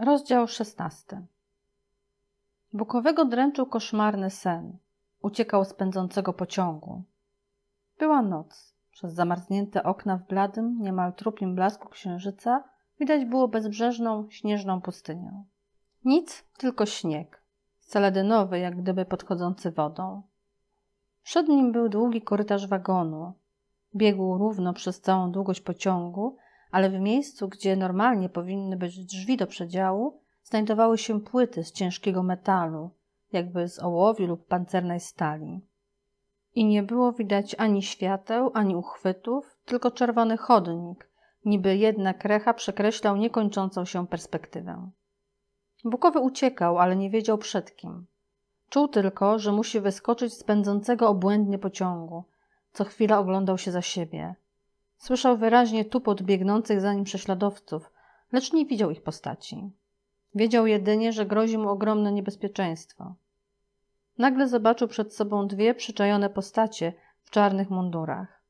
Rozdział 16. Bukowego dręczył koszmarny sen. Uciekał z pędzącego pociągu. Była noc. Przez zamarznięte okna w bladym, niemal trupim blasku księżyca widać było bezbrzeżną, śnieżną pustynię. Nic, tylko śnieg. saladynowy, jak gdyby podchodzący wodą. Przed nim był długi korytarz wagonu. Biegł równo przez całą długość pociągu ale w miejscu, gdzie normalnie powinny być drzwi do przedziału, znajdowały się płyty z ciężkiego metalu, jakby z ołowiu lub pancernej stali. I nie było widać ani świateł, ani uchwytów, tylko czerwony chodnik, niby jedna krecha przekreślał niekończącą się perspektywę. Bukowy uciekał, ale nie wiedział przed kim. Czuł tylko, że musi wyskoczyć z pędzącego obłędnie pociągu. Co chwila oglądał się za siebie. Słyszał wyraźnie tupot biegnących za nim prześladowców, lecz nie widział ich postaci. Wiedział jedynie, że grozi mu ogromne niebezpieczeństwo. Nagle zobaczył przed sobą dwie przyczajone postacie w czarnych mundurach.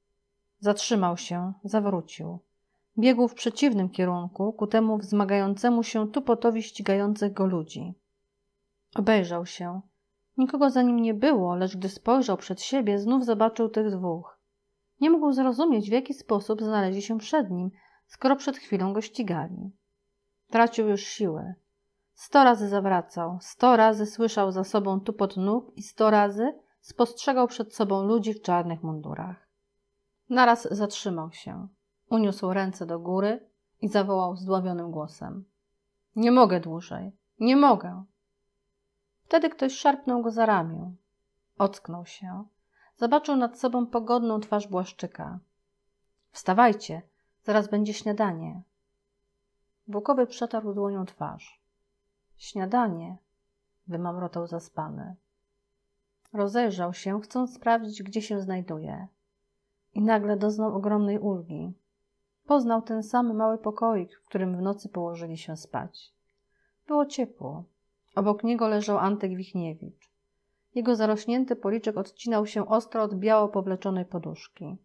Zatrzymał się, zawrócił. Biegł w przeciwnym kierunku ku temu wzmagającemu się tupotowi ścigających go ludzi. Obejrzał się. Nikogo za nim nie było, lecz gdy spojrzał przed siebie, znów zobaczył tych dwóch. Nie mógł zrozumieć, w jaki sposób znaleźli się przed nim, skoro przed chwilą go ścigali. Tracił już siłę. Sto razy zawracał, sto razy słyszał za sobą tupot nóg i sto razy spostrzegał przed sobą ludzi w czarnych mundurach. Naraz zatrzymał się, uniósł ręce do góry i zawołał zdławionym głosem. Nie mogę dłużej, nie mogę. Wtedy ktoś szarpnął go za ramię. Ocknął się, Zobaczył nad sobą pogodną twarz Błaszczyka. Wstawajcie, zaraz będzie śniadanie. Bukowy przetarł dłonią twarz. Śniadanie, wymamrotał zaspany. Rozejrzał się, chcąc sprawdzić, gdzie się znajduje. I nagle doznał ogromnej ulgi. Poznał ten sam mały pokoik, w którym w nocy położyli się spać. Było ciepło. Obok niego leżał Antek Wichniewicz. Jego zarośnięty policzek odcinał się ostro od biało powleczonej poduszki.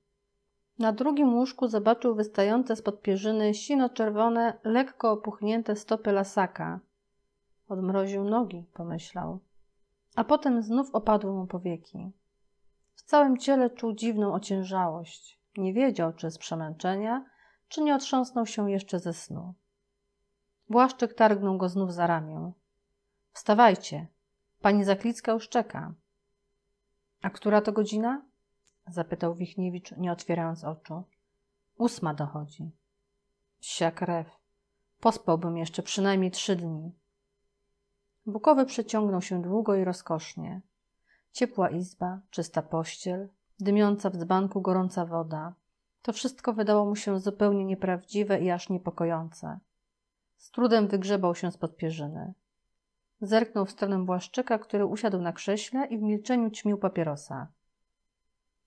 Na drugim łóżku zobaczył wystające spod pierzyny sino-czerwone, lekko opuchnięte stopy lasaka. Odmroził nogi, pomyślał. A potem znów opadły mu powieki. W całym ciele czuł dziwną ociężałość. Nie wiedział, czy z przemęczenia, czy nie otrząsnął się jeszcze ze snu. Błaszczyk targnął go znów za ramię. Wstawajcie, Pani Zaklicka już czeka. A która to godzina? Zapytał Wichniewicz, nie otwierając oczu. Ósma dochodzi. Psia krew. Pospałbym jeszcze przynajmniej trzy dni. Bukowy przeciągnął się długo i rozkosznie. Ciepła izba, czysta pościel, dymiąca w dzbanku gorąca woda. To wszystko wydało mu się zupełnie nieprawdziwe i aż niepokojące. Z trudem wygrzebał się spod pierzyny. Zerknął w stronę Błaszczyka, który usiadł na krześle i w milczeniu ćmił papierosa.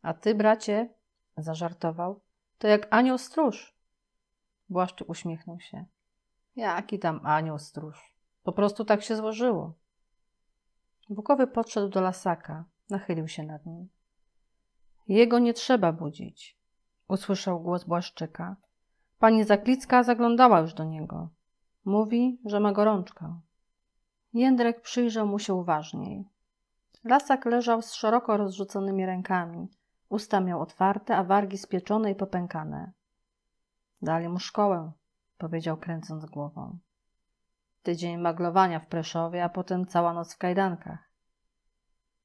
A ty, bracie, zażartował, to jak anioł stróż. Błaszczyk uśmiechnął się. Jaki tam anioł stróż? Po prostu tak się złożyło. Bukowy podszedł do lasaka, nachylił się nad nim. Jego nie trzeba budzić, usłyszał głos Błaszczyka. Pani Zaklicka zaglądała już do niego. Mówi, że ma gorączkę. Jędrek przyjrzał mu się uważniej. Lasak leżał z szeroko rozrzuconymi rękami. Usta miał otwarte, a wargi spieczone i popękane. Dali mu szkołę, powiedział kręcąc głową. Tydzień maglowania w Preszowie, a potem cała noc w kajdankach.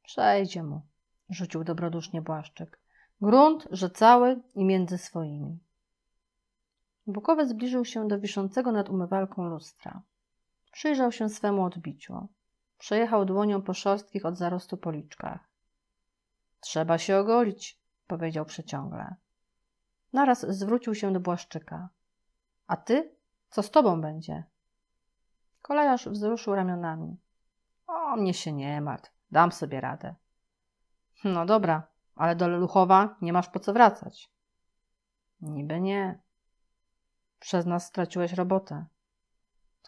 Przejdzie mu, rzucił dobrodusznie Błaszczyk. Grunt, że cały i między swoimi. Bukowiec zbliżył się do wiszącego nad umywalką lustra. Przyjrzał się swemu odbiciu. Przejechał dłonią po szorstkich od zarostu policzkach. Trzeba się ogolić, powiedział przeciągle. Naraz zwrócił się do Błaszczyka. A ty? Co z tobą będzie? Kolejarz wzruszył ramionami. O, mnie się nie martw, dam sobie radę. No dobra, ale do Leluchowa nie masz po co wracać. Niby nie. Przez nas straciłeś robotę.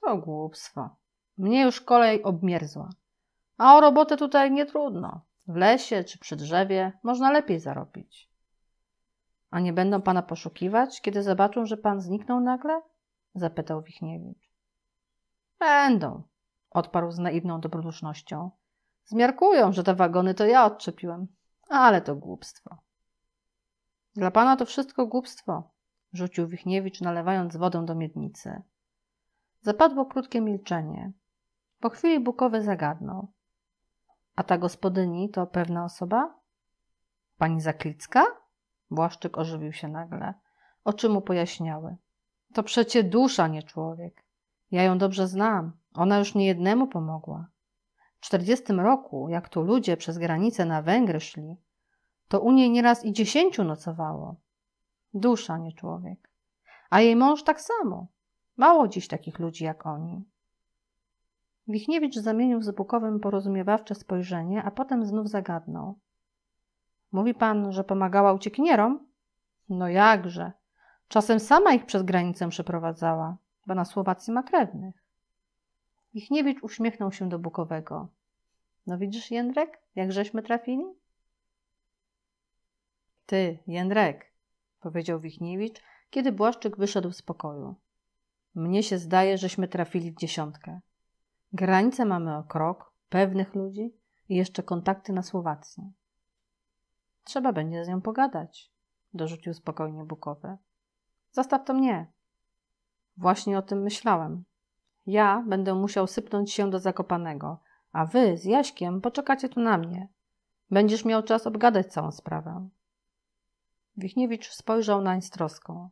To głupstwo. Mnie już kolej obmierzła. A o robotę tutaj nie trudno. W lesie czy przy drzewie można lepiej zarobić. A nie będą pana poszukiwać, kiedy zobaczą, że pan zniknął nagle? zapytał Wichniewicz. Będą, odparł z naiwną dobrodusznością. Zmiarkują, że te wagony to ja odczepiłem. Ale to głupstwo. Dla pana to wszystko głupstwo, rzucił Wichniewicz, nalewając wodę do miednicy. Zapadło krótkie milczenie. Po chwili Bukowy zagadnął. A ta gospodyni to pewna osoba? Pani Zaklicka? Błaszczyk ożywił się nagle. Oczy mu pojaśniały. To przecie dusza, nie człowiek. Ja ją dobrze znam. Ona już niejednemu pomogła. W czterdziestym roku, jak tu ludzie przez granicę na Węgry szli, to u niej nieraz i dziesięciu nocowało. Dusza, nie człowiek. A jej mąż tak samo. Mało dziś takich ludzi jak oni. Wichniewicz zamienił z Bukowym porozumiewawcze spojrzenie, a potem znów zagadnął. Mówi pan, że pomagała uciekinierom? No jakże. Czasem sama ich przez granicę przeprowadzała, bo na Słowacji ma krewnych. Wichniewicz uśmiechnął się do Bukowego. No widzisz, Jędrek, jak żeśmy trafili? Ty, Jędrek, powiedział Wichniewicz, kiedy Błaszczyk wyszedł z pokoju. Mnie się zdaje, żeśmy trafili w dziesiątkę. Granice mamy o krok, pewnych ludzi i jeszcze kontakty na Słowacji. Trzeba będzie z nią pogadać, dorzucił spokojnie Bukowy. Zostaw to mnie. Właśnie o tym myślałem. Ja będę musiał sypnąć się do Zakopanego, a wy z Jaśkiem poczekacie tu na mnie. Będziesz miał czas obgadać całą sprawę. Wichniewicz spojrzał nań z troską.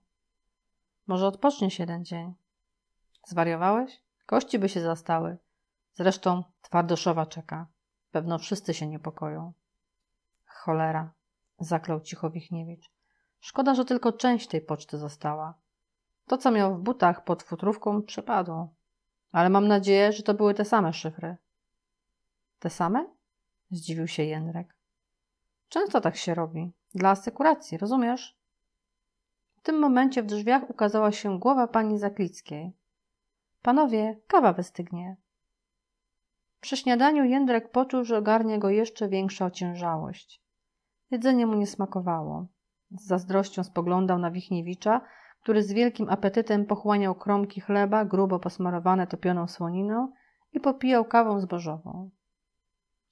Może odpoczniesz jeden dzień, Zwariowałeś? Kości by się zastały. Zresztą Twardoszowa czeka. Pewno wszyscy się niepokoją. Cholera, zaklął cicho Wichniewicz. Szkoda, że tylko część tej poczty została. To, co miał w butach pod futrówką, przepadło. Ale mam nadzieję, że to były te same szyfry. Te same? Zdziwił się Jędrek. Często tak się robi. Dla asekuracji, rozumiesz? W tym momencie w drzwiach ukazała się głowa pani Zaklickiej. Panowie, kawa wystygnie. Przy śniadaniu Jędrek poczuł, że ogarnia go jeszcze większa ociężałość. Jedzenie mu nie smakowało. Z zazdrością spoglądał na Wichniewicza, który z wielkim apetytem pochłaniał kromki chleba grubo posmarowane topioną słoniną i popijał kawą zbożową.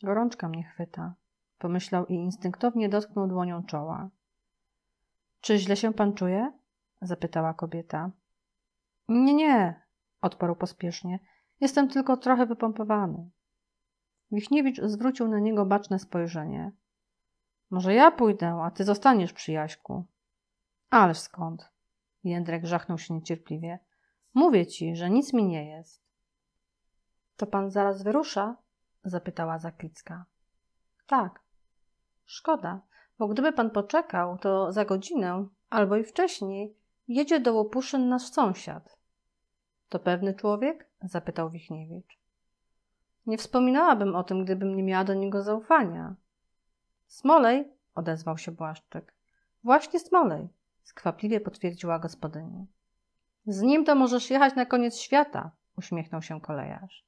Gorączka mnie chwyta, pomyślał i instynktownie dotknął dłonią czoła. Czy źle się pan czuje? zapytała kobieta. Nie, nie, odparł pospiesznie. Jestem tylko trochę wypompowany. Wichniewicz zwrócił na niego baczne spojrzenie. Może ja pójdę, a ty zostaniesz jaśku. Ależ skąd? Jędrek żachnął się niecierpliwie. Mówię ci, że nic mi nie jest. To pan zaraz wyrusza? zapytała Zaklicka. Tak. Szkoda, bo gdyby pan poczekał, to za godzinę albo i wcześniej jedzie do Łopuszyn nasz sąsiad. To pewny człowiek? zapytał Wichniewicz. Nie wspominałabym o tym, gdybym nie miała do niego zaufania. Smolej, odezwał się Błaszczyk. Właśnie Smolej, skwapliwie potwierdziła gospodyni. Z nim to możesz jechać na koniec świata, uśmiechnął się kolejarz.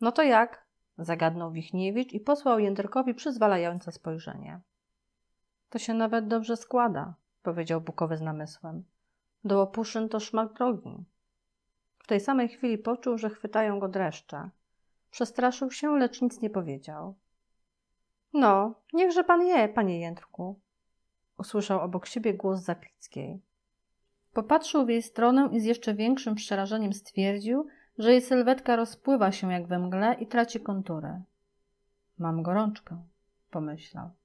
No to jak? zagadnął Wichniewicz i posłał Jędrkowi przyzwalające spojrzenie. To się nawet dobrze składa, powiedział Bukowy z namysłem. Do Łopuszyn to szmak drogi. W tej samej chwili poczuł, że chwytają go dreszcze. Przestraszył się, lecz nic nie powiedział. No, niechże pan je, panie Jędrku. Usłyszał obok siebie głos Zapickiej. Popatrzył w jej stronę i z jeszcze większym przerażeniem stwierdził, że jej sylwetka rozpływa się jak we mgle i traci kontury. Mam gorączkę, pomyślał.